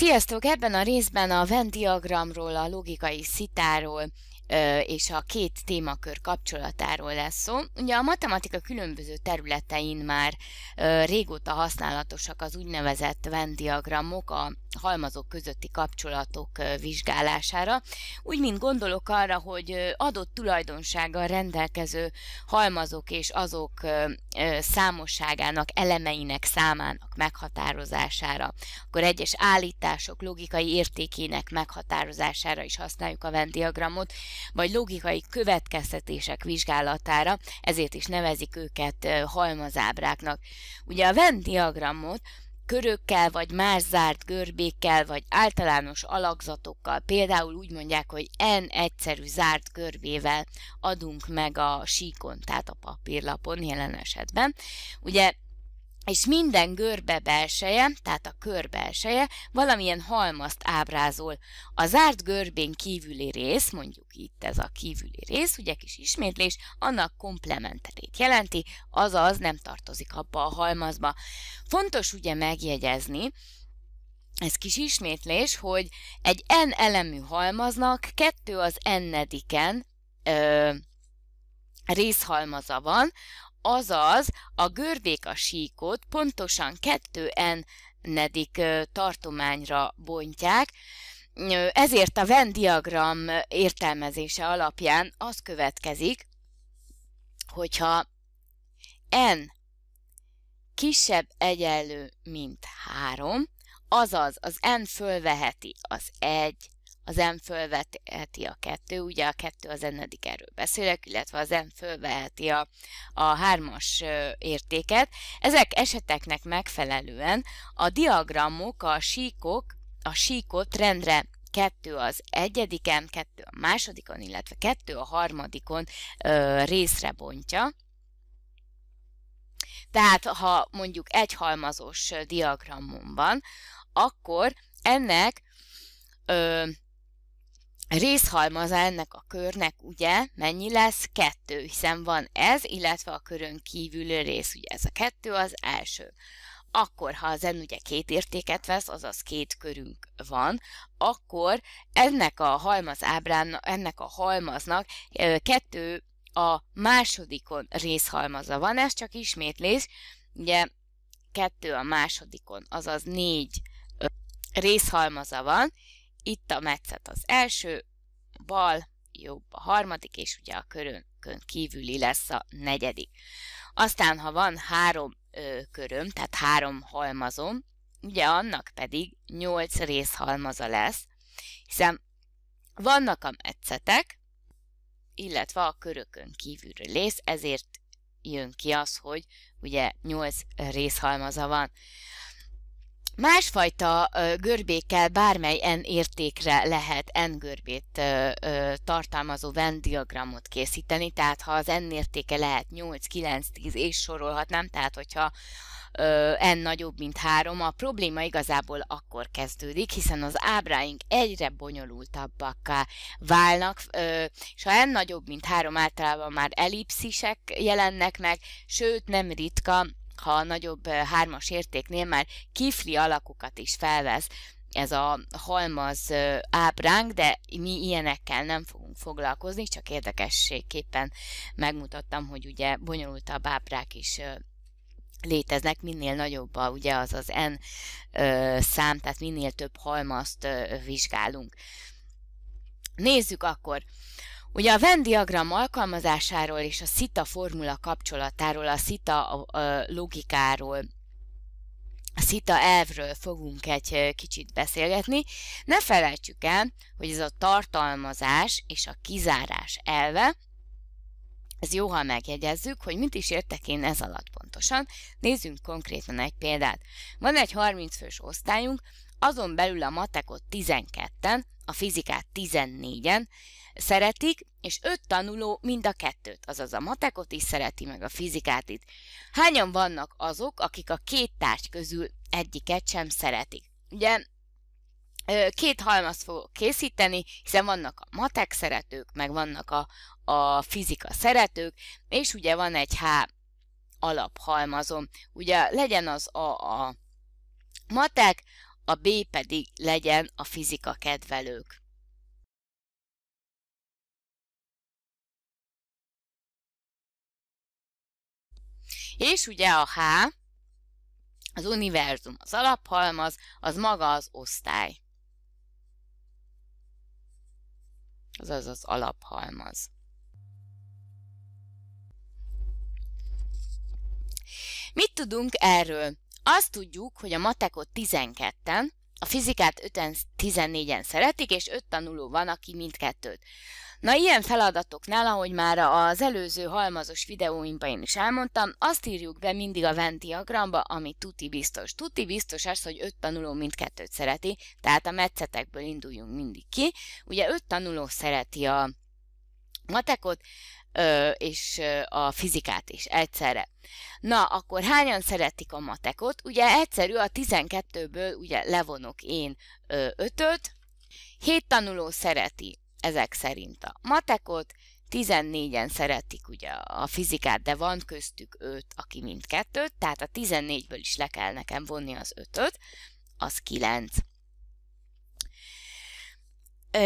Sziasztok! Ebben a részben a Venn diagramról, a logikai szitáról és a két témakör kapcsolatáról lesz szó. Ugye a matematika különböző területein már régóta használatosak az úgynevezett Venn diagramok, a halmazok közötti kapcsolatok vizsgálására, úgy mint gondolok arra, hogy adott tulajdonsággal rendelkező halmazok és azok számosságának, elemeinek számának meghatározására. Akkor egyes állítások logikai értékének meghatározására is használjuk a Venn diagramot, vagy logikai következtetések vizsgálatára, ezért is nevezik őket halmazábráknak. Ugye a Venn diagramot körökkel, vagy más zárt görbékkel, vagy általános alakzatokkal, például úgy mondják, hogy N egyszerű zárt görbével adunk meg a síkon, tehát a papírlapon jelen esetben. Ugye és minden görbe belseje, tehát a kör belseje valamilyen halmazt ábrázol. A zárt görbén kívüli rész, mondjuk itt ez a kívüli rész, ugye kis ismétlés, annak komplementerét jelenti, azaz nem tartozik abba a halmazba. Fontos ugye megjegyezni, ez kis ismétlés, hogy egy n elemű halmaznak kettő az n-ediken részhalmaza van, azaz a görvék a síkot pontosan 2N nedik tartományra bontják, ezért a Venn diagram értelmezése alapján az következik, hogyha n kisebb egyenlő, mint 3, azaz az n fölveheti az 1, az M fölveheti a kettő, ugye a kettő az ennedik erről beszélek, illetve az M fölveheti a, a hármas értéket. Ezek eseteknek megfelelően a diagramok, a síkok, a síkot rendre kettő az egyediken, kettő a másodikon, illetve kettő a harmadikon ö, részre bontja. Tehát ha mondjuk egy halmazos diagramon van, akkor ennek ö, részhalmaza ennek a körnek ugye mennyi lesz? Kettő, hiszen van ez, illetve a körön kívüli rész, ugye ez a kettő az első. Akkor, ha az n ugye két értéket vesz, azaz két körünk van, akkor ennek a halmaz ábrán, ennek a halmaznak kettő a másodikon részhalmaza van, ez csak ismétlés, ugye kettő a másodikon, azaz négy részhalmaza van, itt a metszet az első, bal, jobb a harmadik, és ugye a körön kívüli lesz a negyedik. Aztán, ha van három ö, köröm, tehát három halmazom, ugye annak pedig nyolc részhalmaza lesz, hiszen vannak a metszetek, illetve a körökön kívülről rész, ezért jön ki az, hogy ugye nyolc részhalmaza van. Másfajta görbékkel bármely n értékre lehet n görbét tartalmazó Venn diagramot készíteni, tehát ha az n értéke lehet 8, 9, 10 és sorolhatnám, tehát hogyha n nagyobb, mint 3, a probléma igazából akkor kezdődik, hiszen az ábráink egyre bonyolultabbakká válnak, és ha n nagyobb, mint 3 általában már ellipszisek jelennek meg, sőt nem ritka, ha a nagyobb hármas értéknél már kifli alakokat is felvesz ez a halmaz ábránk, de mi ilyenekkel nem fogunk foglalkozni, csak érdekességképpen megmutattam, hogy ugye bonyolultabb ábrák is léteznek, minél nagyobb a, ugye az az N szám, tehát minél több halmazt vizsgálunk. Nézzük akkor. Ugye a Venn diagram alkalmazásáról és a szita formula kapcsolatáról, a szita logikáról, a szita elvről fogunk egy kicsit beszélgetni. Ne felejtsük el, hogy ez a tartalmazás és a kizárás elve, ez jó, ha megjegyezzük, hogy mit is értek én ez alatt pontosan. Nézzünk konkrétan egy példát. Van egy 30 fős osztályunk, azon belül a matekot 12-en, a fizikát 14-en szeretik, és öt tanuló mind a kettőt, azaz a matekot is szereti, meg a fizikát itt. Hányan vannak azok, akik a két tárgy közül egyiket sem szeretik? Ugye két halmazt fogok készíteni, hiszen vannak a matek szeretők, meg vannak a, a fizika szeretők, és ugye van egy H alaphalmazom. Ugye legyen az a, a matek, a B pedig legyen a fizika kedvelők. És ugye a H, az univerzum, az alaphalmaz, az maga az osztály. az az alaphalmaz. Mit tudunk erről? Azt tudjuk, hogy a matekot 12-en, a fizikát 5 14-en szeretik, és 5 tanuló van, aki mindkettőt. Na ilyen feladatoknál, ahogy már az előző halmazos videóimban én is elmondtam, azt írjuk be mindig a Venn diagramba, ami tuti biztos. Tuti biztos az, hogy öt tanuló mindkettőt szereti, tehát a metszetekből induljunk mindig ki. Ugye öt tanuló szereti a matekot, és a fizikát is egyszerre. Na, akkor hányan szeretik a matekot? Ugye egyszerű, a 12-ből ugye levonok én 5-öt, 7 tanuló szereti ezek szerint a matekot, 14-en szeretik ugye a fizikát, de van köztük 5, aki mindkettőt, tehát a 14-ből is le kell nekem vonni az 5-öt, az 9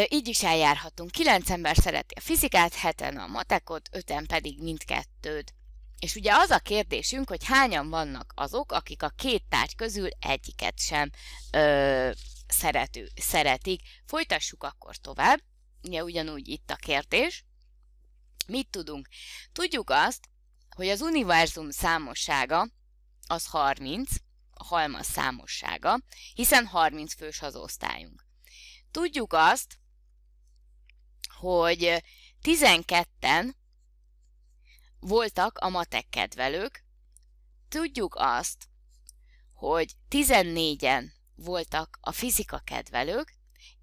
így is eljárhatunk. Kilenc ember szereti a fizikát, heten a matekot, öten pedig mindkettőt. És ugye az a kérdésünk, hogy hányan vannak azok, akik a két tárgy közül egyiket sem ö, szerető, szeretik. Folytassuk akkor tovább. Ugye ugyanúgy itt a kérdés. Mit tudunk? Tudjuk azt, hogy az univerzum számossága az 30, a halmaz számossága, hiszen 30 fős az osztályunk. Tudjuk azt, hogy 12-en voltak a matek kedvelők, tudjuk azt, hogy 14-en voltak a fizika kedvelők,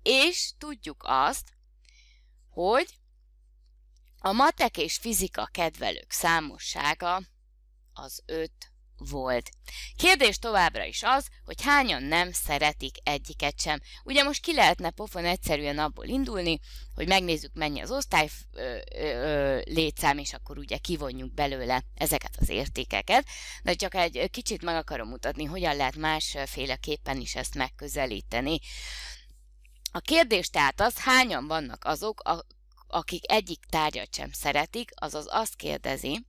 és tudjuk azt, hogy a matek és fizika kedvelők számossága az 5 volt. Kérdés továbbra is az, hogy hányan nem szeretik egyiket sem. Ugye most ki lehetne pofon egyszerűen abból indulni, hogy megnézzük mennyi az osztály létszám, és akkor ugye kivonjuk belőle ezeket az értékeket, de csak egy kicsit meg akarom mutatni, hogyan lehet másféleképpen is ezt megközelíteni. A kérdés tehát az, hányan vannak azok, a, akik egyik tárgyat sem szeretik, azaz azt kérdezi,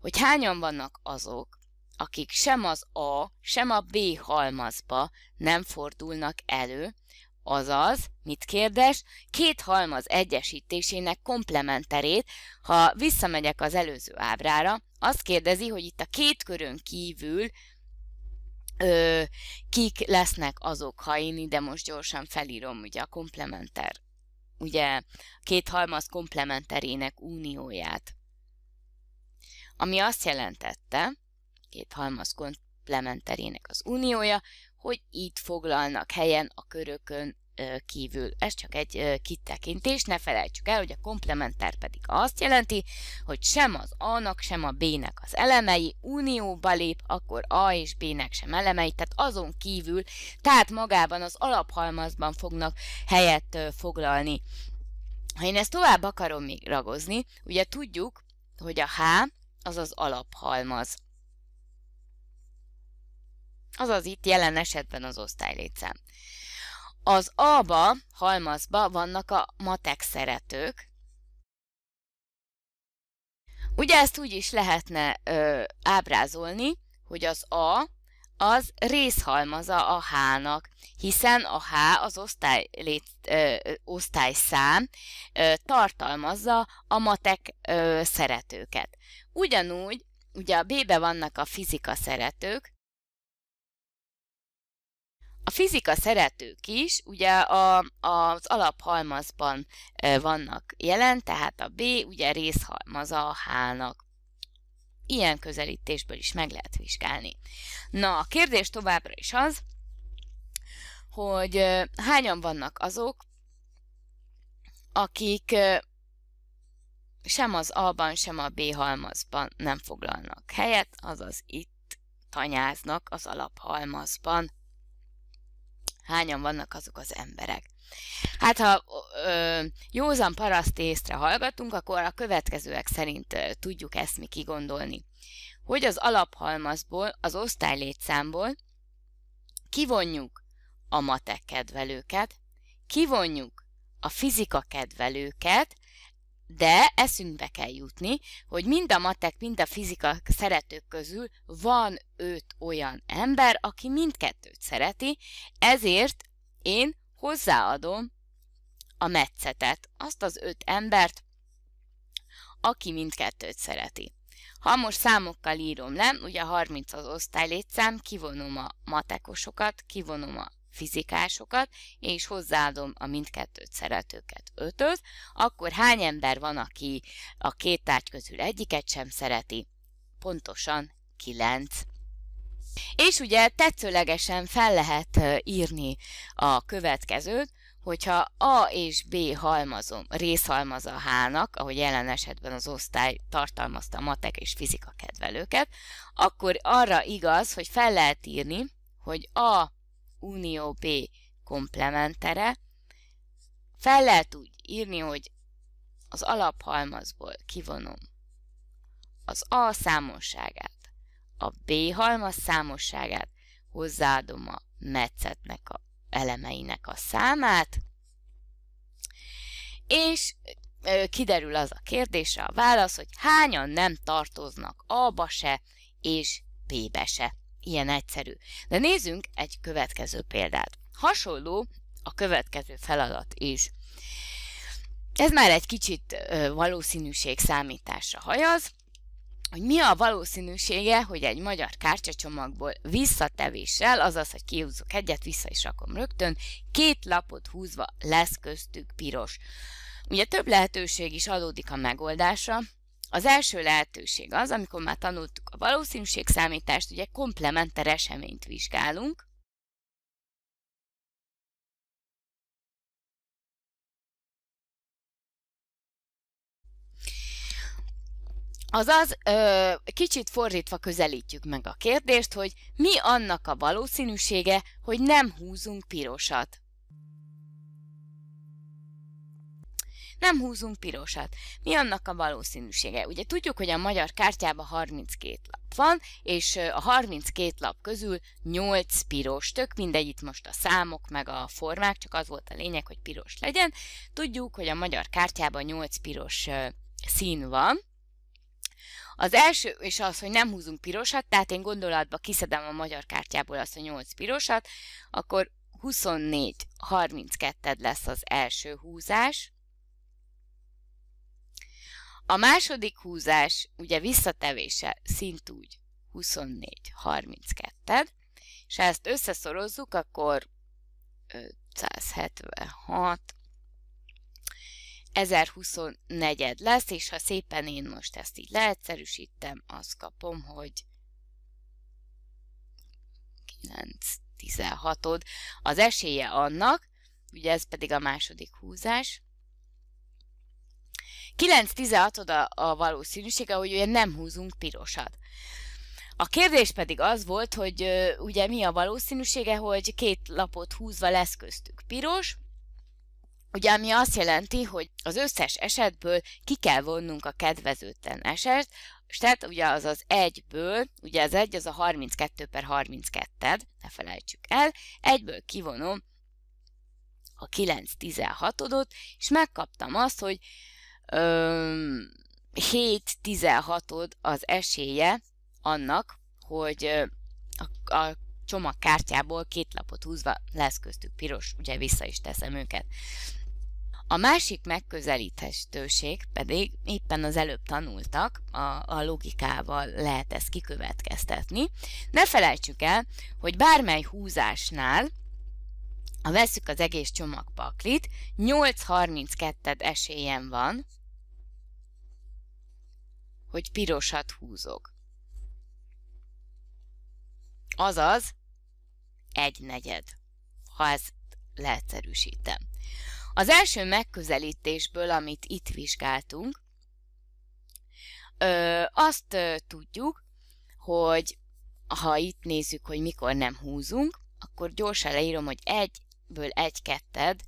hogy hányan vannak azok, akik sem az A, sem a B halmazba nem fordulnak elő, azaz, mit kérdez, két halmaz egyesítésének komplementerét, ha visszamegyek az előző ábrára, azt kérdezi, hogy itt a két körön kívül ö, kik lesznek azok, ha én ide most gyorsan felírom ugye a komplementer, ugye két halmaz komplementerének unióját. Ami azt jelentette, két halmaz komplementerének az uniója, hogy itt foglalnak helyen a körökön kívül. Ez csak egy kitekintés, ne felejtsük el, hogy a komplementer pedig azt jelenti, hogy sem az A-nak, sem a B-nek az elemei unióba lép, akkor A és B-nek sem elemei, tehát azon kívül, tehát magában az alaphalmazban fognak helyet foglalni. Ha én ezt tovább akarom még ragozni, ugye tudjuk, hogy a H az az alaphalmaz azaz itt jelen esetben az osztálylétszám. Az A-ba, halmazba vannak a matek szeretők. Ugye ezt úgy is lehetne ö, ábrázolni, hogy az A az részhalmaza a H-nak, hiszen a H az osztály, lét, ö, osztályszám ö, tartalmazza a matek ö, szeretőket. Ugyanúgy, ugye a B-be vannak a fizika szeretők, a fizika szeretők is ugye a, az alaphalmazban vannak jelen, tehát a B ugye részhalmaza a H-nak. Ilyen közelítésből is meg lehet vizsgálni. Na, a kérdés továbbra is az, hogy hányan vannak azok, akik sem az A-ban, sem a B halmazban nem foglalnak helyet, azaz itt tanyáznak az alaphalmazban hányan vannak azok az emberek. Hát ha ö, józan paraszt észre hallgatunk, akkor a következőek szerint ö, tudjuk ezt mi kigondolni. Hogy az alaphalmazból, az osztálylétszámból kivonjuk a matek kedvelőket, kivonjuk a fizika kedvelőket, de eszünkbe kell jutni, hogy mind a matek, mind a fizika szeretők közül van öt olyan ember, aki mindkettőt szereti, ezért én hozzáadom a metszetet, azt az öt embert, aki mindkettőt szereti. Ha most számokkal írom le, ugye 30 az osztálylétszám, kivonom a matekosokat, kivonom a fizikásokat, és hozzáadom a mindkettőt szeretőket ötöz, akkor hány ember van, aki a két tárgy közül egyiket sem szereti? Pontosan kilenc. És ugye tetszőlegesen fel lehet írni a következőt, hogyha A és B halmazom, részhalmaz a H-nak, ahogy jelen esetben az osztály tartalmazta a matek és fizika kedvelőket, akkor arra igaz, hogy fel lehet írni, hogy A unió B komplementere. Fel lehet úgy írni, hogy az alaphalmazból kivonom az A számosságát, a B halmaz számosságát, hozzáadom a metszetnek a elemeinek a számát, és kiderül az a kérdésre a válasz, hogy hányan nem tartoznak A-ba se és B-be se ilyen egyszerű. De nézzünk egy következő példát. Hasonló a következő feladat is. Ez már egy kicsit valószínűség számításra hajaz, hogy mi a valószínűsége, hogy egy magyar kártyacsomagból visszatevéssel, azaz, hogy kihúzok egyet, vissza is rakom rögtön, két lapot húzva lesz köztük piros. Ugye több lehetőség is adódik a megoldásra, az első lehetőség az, amikor már tanultuk a valószínűségszámítást, ugye komplementer eseményt vizsgálunk, Azaz, ö, kicsit fordítva közelítjük meg a kérdést, hogy mi annak a valószínűsége, hogy nem húzunk pirosat. nem húzunk pirosat. Mi annak a valószínűsége? Ugye tudjuk, hogy a magyar kártyában 32 lap van, és a 32 lap közül 8 piros, tök mindegy itt most a számok meg a formák, csak az volt a lényeg, hogy piros legyen. Tudjuk, hogy a magyar kártyában 8 piros szín van, az első, és az, hogy nem húzunk pirosat, tehát én gondolatba kiszedem a magyar kártyából azt a 8 pirosat, akkor 24, 32 lesz az első húzás, a második húzás ugye visszatevése szintúgy 24 32 és ha ezt összeszorozzuk, akkor 576 1024 lesz, és ha szépen én most ezt így leegyszerűsítem, azt kapom, hogy 9 16-od. Az esélye annak, ugye ez pedig a második húzás, 9-16 oda a valószínűsége, hogy ugye nem húzunk pirosat. A kérdés pedig az volt, hogy ö, ugye mi a valószínűsége, hogy két lapot húzva lesz köztük piros, Ugye ami azt jelenti, hogy az összes esetből ki kell vonnunk a kedvezőtlen eset, és tehát ugye az az egyből, ugye az egy az a 32 per 32-ed, ne felejtsük el, egyből kivonom a 9-16-odot, és megkaptam azt, hogy 7-16-od az esélye annak, hogy a, a csomagkártyából két lapot húzva lesz köztük piros, ugye vissza is teszem őket. A másik megközelíthetőség pedig éppen az előbb tanultak, a, a logikával lehet ezt kikövetkeztetni. Ne felejtsük el, hogy bármely húzásnál ha veszük az egész csomag 8.32-ed esélyem van, hogy pirosat húzok. Azaz, egy negyed, ha ezt leegyszerűsítem. Az első megközelítésből, amit itt vizsgáltunk, ö, azt ö, tudjuk, hogy ha itt nézzük, hogy mikor nem húzunk, akkor gyorsan leírom, hogy 1 ből egy-ketted,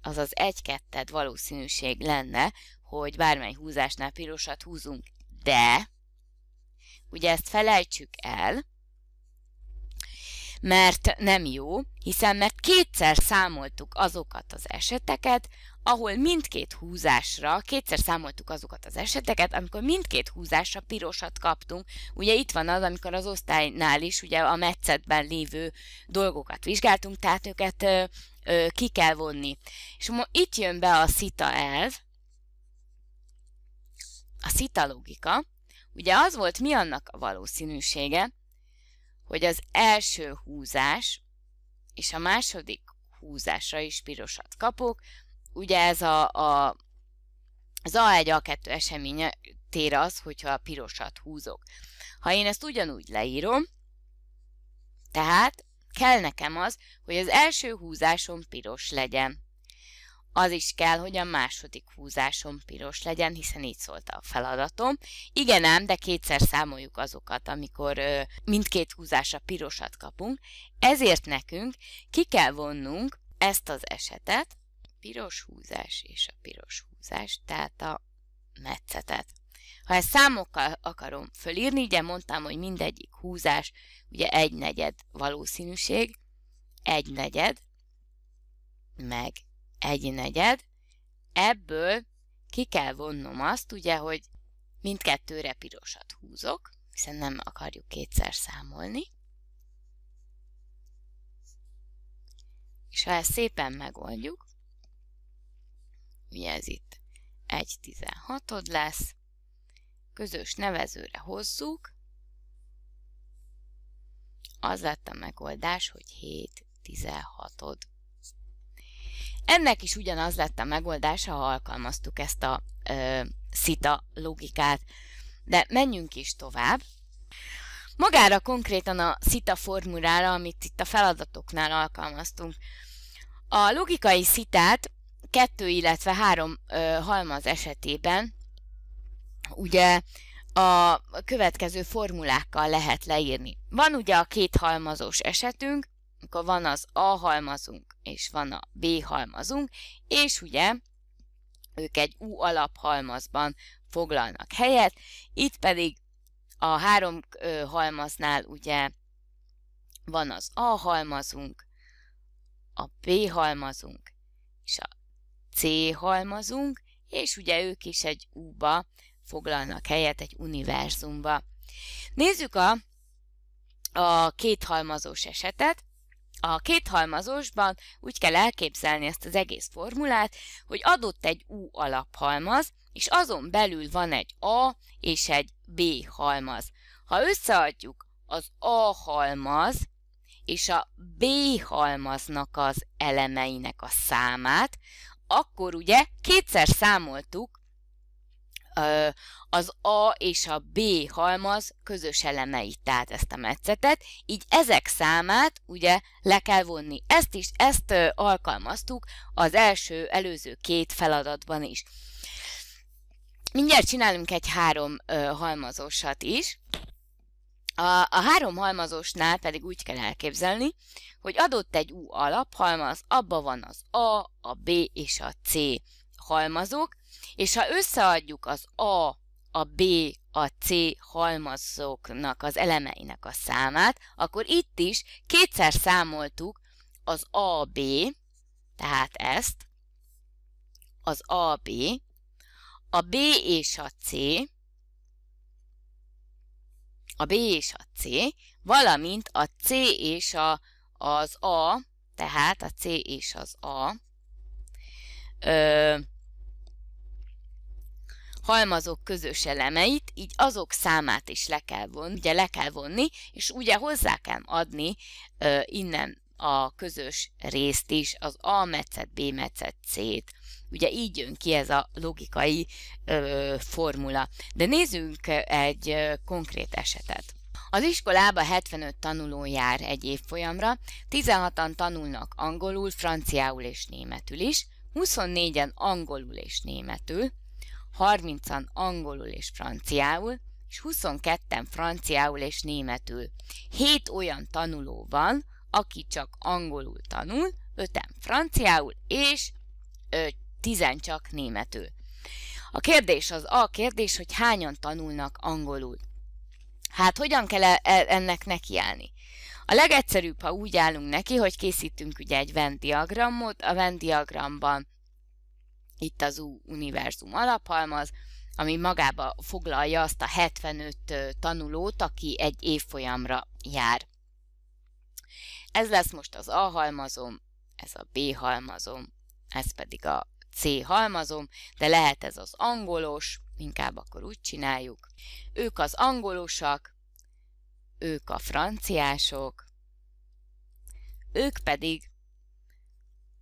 azaz egy-ketted valószínűség lenne, hogy bármely húzásnál pirosat húzunk, de ugye ezt felejtsük el, mert nem jó, hiszen mert kétszer számoltuk azokat az eseteket, ahol mindkét húzásra, kétszer számoltuk azokat az eseteket, amikor mindkét húzásra pirosat kaptunk. Ugye itt van az, amikor az osztálynál is ugye a metszetben lévő dolgokat vizsgáltunk, tehát őket ö, ö, ki kell vonni. És ma itt jön be a szita elv, a szita logika. Ugye az volt mi annak a valószínűsége, hogy az első húzás és a második húzásra is pirosat kapok, ugye ez a, a az A1-A2 eseménye tér az, hogyha a pirosat húzok. Ha én ezt ugyanúgy leírom, tehát kell nekem az, hogy az első húzásom piros legyen. Az is kell, hogy a második húzásom piros legyen, hiszen így szólt a feladatom. Igen ám, de kétszer számoljuk azokat, amikor ö, mindkét húzásra pirosat kapunk. Ezért nekünk ki kell vonnunk ezt az esetet, piros húzás és a piros húzás, tehát a metszetet. Ha ezt számokkal akarom fölírni, ugye mondtam, hogy mindegyik húzás, ugye egy negyed valószínűség, egy negyed, meg egy negyed, ebből ki kell vonnom azt, ugye, hogy mindkettőre pirosat húzok, hiszen nem akarjuk kétszer számolni. És ha ezt szépen megoldjuk, mi ez itt? Egy 16 lesz, közös nevezőre hozzuk, az lett a megoldás, hogy 7 16-od. Ennek is ugyanaz lett a megoldása, ha alkalmaztuk ezt a ö, szita logikát. De menjünk is tovább. Magára konkrétan a szita formulára, amit itt a feladatoknál alkalmaztunk. A logikai szitát kettő, illetve három ö, halmaz esetében ugye a következő formulákkal lehet leírni. Van ugye a két halmazós esetünk, akkor van az A halmazunk, és van a B halmazunk, és ugye ők egy U alaphalmazban foglalnak helyet, itt pedig a három ö, halmaznál ugye van az A halmazunk, a B halmazunk és a C halmazunk, és ugye ők is egy U-ba foglalnak helyet, egy univerzumba. Nézzük a, a kéthalmazós esetet. A kéthalmazósban úgy kell elképzelni ezt az egész formulát, hogy adott egy U alaphalmaz, és azon belül van egy A és egy B halmaz. Ha összeadjuk az A halmaz és a B halmaznak az elemeinek a számát, akkor ugye kétszer számoltuk az A és a B halmaz közös elemeit, tehát ezt a metszetet, így ezek számát ugye le kell vonni. Ezt is, ezt alkalmaztuk az első, előző két feladatban is. Mindjárt csinálunk egy három halmazosat is. A, a három halmazosnál pedig úgy kell elképzelni, hogy adott egy U alaphalmaz, abban van az A, a B és a C halmazok, és ha összeadjuk az A, a B, a C halmazoknak az elemeinek a számát, akkor itt is kétszer számoltuk az AB, tehát ezt, az AB, a B és a C, a B és a C, valamint a C és a, az A, tehát a C és az A ö, halmazok közös elemeit, így azok számát is le kell vonni, ugye le kell vonni, és ugye hozzá kell adni ö, innen a közös részt is, az A meccet, B meccet, C-t. Ugye így jön ki ez a logikai ö, formula. De nézzünk egy ö, konkrét esetet. Az iskolába 75 tanuló jár egy évfolyamra, 16-an tanulnak angolul, franciául és németül is, 24-en angolul és németül, 30-an angolul és franciául, és 22-en franciául és németül. 7 olyan tanuló van, aki csak angolul tanul, öten franciául, és ö, tizen csak németül. A kérdés az a kérdés, hogy hányan tanulnak angolul. Hát hogyan kell e, e ennek nekiállni? A legegyszerűbb, ha úgy állunk neki, hogy készítünk ugye egy Venn diagramot, a Venn diagramban itt az U univerzum alaphalmaz, ami magába foglalja azt a 75 tanulót, aki egy évfolyamra jár. Ez lesz most az A halmazom, ez a B halmazom, ez pedig a C halmazom, de lehet ez az angolos, inkább akkor úgy csináljuk. Ők az angolosak, ők a franciások, ők pedig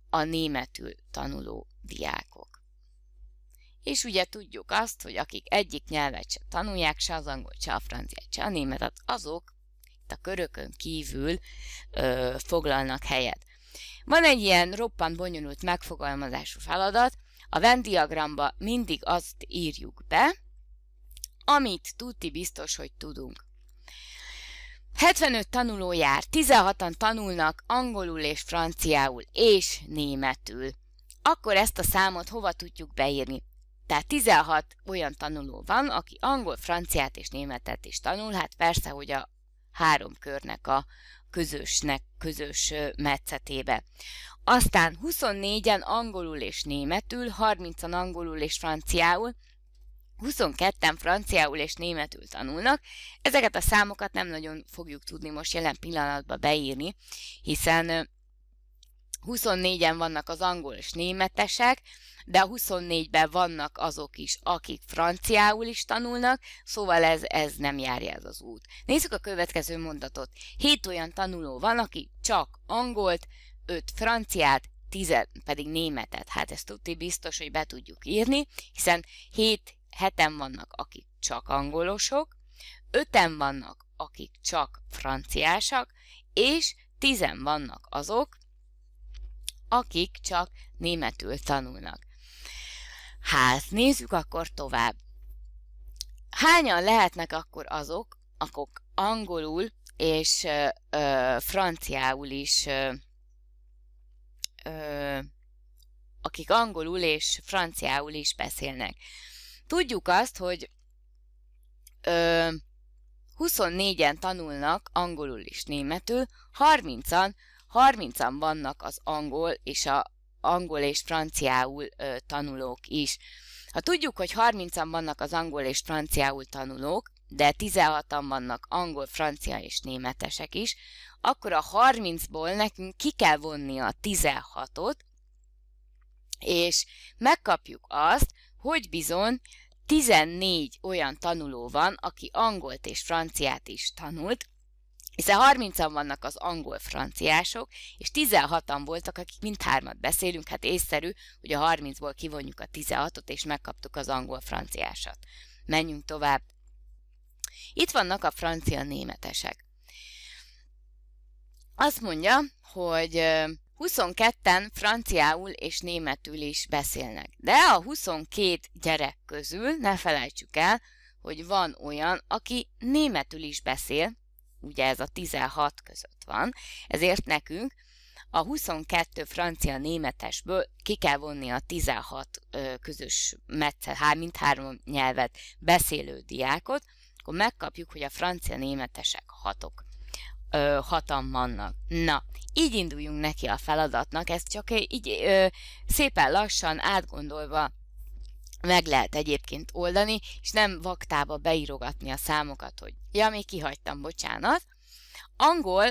a németül tanuló diákok. És ugye tudjuk azt, hogy akik egyik nyelvet se tanulják, se az angolt, se a franciát, se a németet, azok a körökön kívül ö, foglalnak helyet. Van egy ilyen roppant bonyolult megfogalmazású feladat, a vendiagramba mindig azt írjuk be, amit tudti biztos, hogy tudunk. 75 tanuló jár, 16-an tanulnak angolul és franciául és németül. Akkor ezt a számot hova tudjuk beírni? Tehát 16 olyan tanuló van, aki angol, franciát és németet is tanul, hát persze, hogy a három körnek a közösnek, közös metszetébe. Aztán 24-en angolul és németül, 30-an angolul és franciául, 22-en franciául és németül tanulnak. Ezeket a számokat nem nagyon fogjuk tudni most jelen pillanatban beírni, hiszen 24-en vannak az angol és németesek, de a 24-ben vannak azok is, akik franciául is tanulnak, szóval ez, ez nem járja ez az út. Nézzük a következő mondatot. Hét olyan tanuló van, aki csak angolt, öt franciát, 10 pedig németet. Hát ezt tudti biztos, hogy be tudjuk írni, hiszen 7 heten vannak, akik csak angolosok, 5 vannak, akik csak franciásak, és 10 vannak azok, akik csak németül tanulnak. Hát, nézzük akkor tovább. Hányan lehetnek akkor azok, akik angolul és ö, ö, franciául is, ö, ö, akik angolul és franciául is beszélnek? Tudjuk azt, hogy ö, 24-en tanulnak angolul és németül, 30-an 30-an vannak az angol és a angol és franciául ö, tanulók is. Ha tudjuk, hogy 30-an vannak az angol és franciául tanulók, de 16-an vannak angol, francia és németesek is, akkor a 30-ból nekünk ki kell vonni a 16-ot, és megkapjuk azt, hogy bizony 14 olyan tanuló van, aki angolt és franciát is tanult, hiszen 30-an vannak az angol-franciások, és 16-an voltak, akik mindhármat beszélünk, hát észszerű, hogy a 30-ból kivonjuk a 16-ot, és megkaptuk az angol-franciásat. Menjünk tovább. Itt vannak a francia-németesek. Azt mondja, hogy 22-en franciául és németül is beszélnek. De a 22 gyerek közül, ne felejtsük el, hogy van olyan, aki németül is beszél, ugye ez a 16 között van, ezért nekünk a 22 francia-németesből ki kell vonni a 16 közös metszer, mint három nyelvet beszélő diákot, akkor megkapjuk, hogy a francia-németesek hatok. Ö, hatan vannak. Na, így induljunk neki a feladatnak, ezt csak így ö, szépen lassan átgondolva meg lehet egyébként oldani, és nem vaktába beírogatni a számokat, hogy ja, még kihagytam, bocsánat. Angol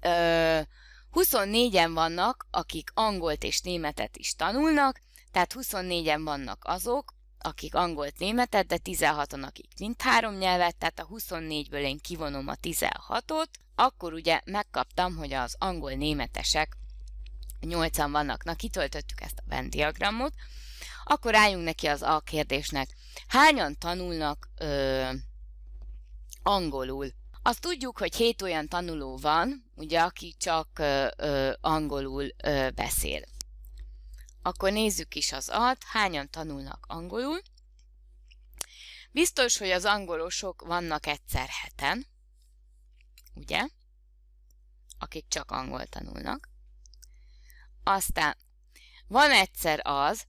ö, 24-en vannak, akik angolt és németet is tanulnak, tehát 24-en vannak azok, akik angolt, németet, de 16 on akik mindhárom nyelvet, tehát a 24-ből én kivonom a 16-ot, akkor ugye megkaptam, hogy az angol-németesek 8-an vannak. Na, kitöltöttük ezt a Venn diagramot, akkor álljunk neki az A kérdésnek. Hányan tanulnak ö, angolul? Azt tudjuk, hogy hét olyan tanuló van, ugye, aki csak ö, ö, angolul ö, beszél. Akkor nézzük is az alt, hányan tanulnak angolul. Biztos, hogy az angolosok vannak egyszer heten, ugye? Akik csak angol tanulnak. Aztán van egyszer az,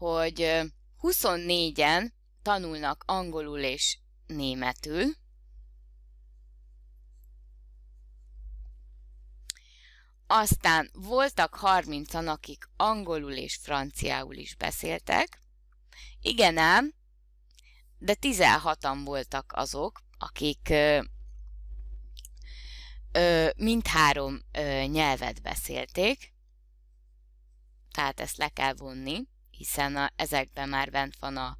hogy 24-en tanulnak angolul és németül, Aztán voltak 30-an, akik angolul és franciául is beszéltek. Igen ám, de 16-an voltak azok, akik ö, ö, mindhárom ö, nyelvet beszélték. Tehát ezt le kell vonni hiszen a, ezekben már bent van a,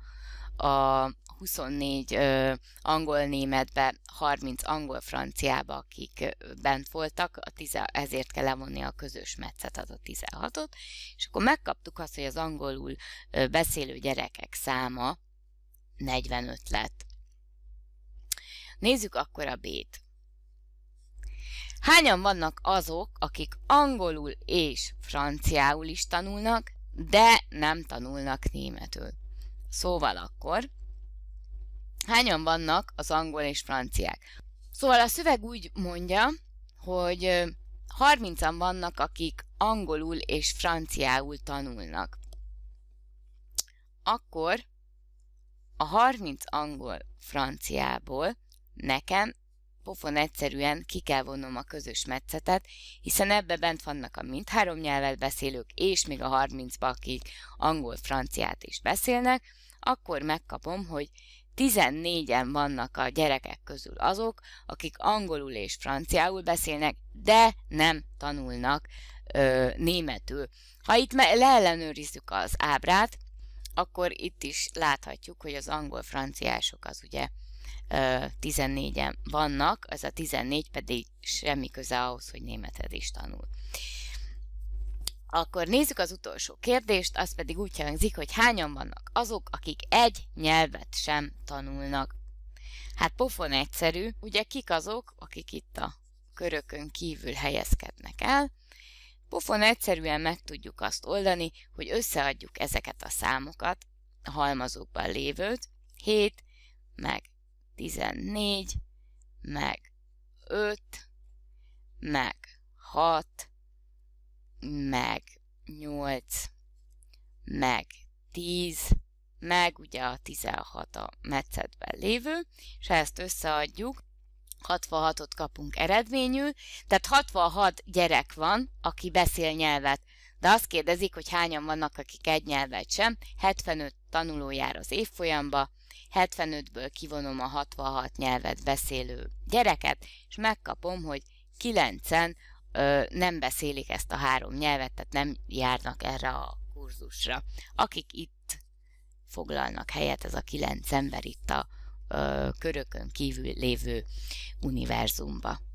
a 24 ö, angol-németbe, 30 angol-franciába, akik bent voltak, a tize, ezért kell levonni a közös meccet, az a 16-ot, és akkor megkaptuk azt, hogy az angolul beszélő gyerekek száma 45 lett. Nézzük akkor a B-t. Hányan vannak azok, akik angolul és franciául is tanulnak, de nem tanulnak németül. Szóval akkor, hányan vannak az angol és franciák? Szóval a szöveg úgy mondja, hogy 30-an vannak, akik angolul és franciául tanulnak. Akkor a 30 angol franciából nekem pofon egyszerűen ki kell vonnom a közös metszetet, hiszen ebbe bent vannak a mindhárom nyelvet beszélők, és még a 30 akik angol-franciát is beszélnek, akkor megkapom, hogy 14-en vannak a gyerekek közül azok, akik angolul és franciául beszélnek, de nem tanulnak ö, németül. Ha itt leellenőrizzük az ábrát, akkor itt is láthatjuk, hogy az angol-franciások az ugye 14-en vannak, ez a 14 pedig semmi köze ahhoz, hogy németet is tanul. Akkor nézzük az utolsó kérdést, az pedig úgy hangzik, hogy hányan vannak azok, akik egy nyelvet sem tanulnak. Hát pofon egyszerű, ugye kik azok, akik itt a körökön kívül helyezkednek el. Pofon egyszerűen meg tudjuk azt oldani, hogy összeadjuk ezeket a számokat, a halmazokban lévőt, 7, meg 14, meg 5, meg 6, meg 8, meg 10, meg ugye a 16 a meccetben lévő, és ha ezt összeadjuk, 66-ot kapunk eredményül, tehát 66 gyerek van, aki beszél nyelvet. De azt kérdezik, hogy hányan vannak, akik egy nyelvet sem, 75 tanulójár az évfolyamba, 75-ből kivonom a 66 nyelvet beszélő gyereket, és megkapom, hogy 9-en ö, nem beszélik ezt a három nyelvet, tehát nem járnak erre a kurzusra. Akik itt foglalnak helyet, ez a 9 ember itt a ö, körökön kívül lévő univerzumba.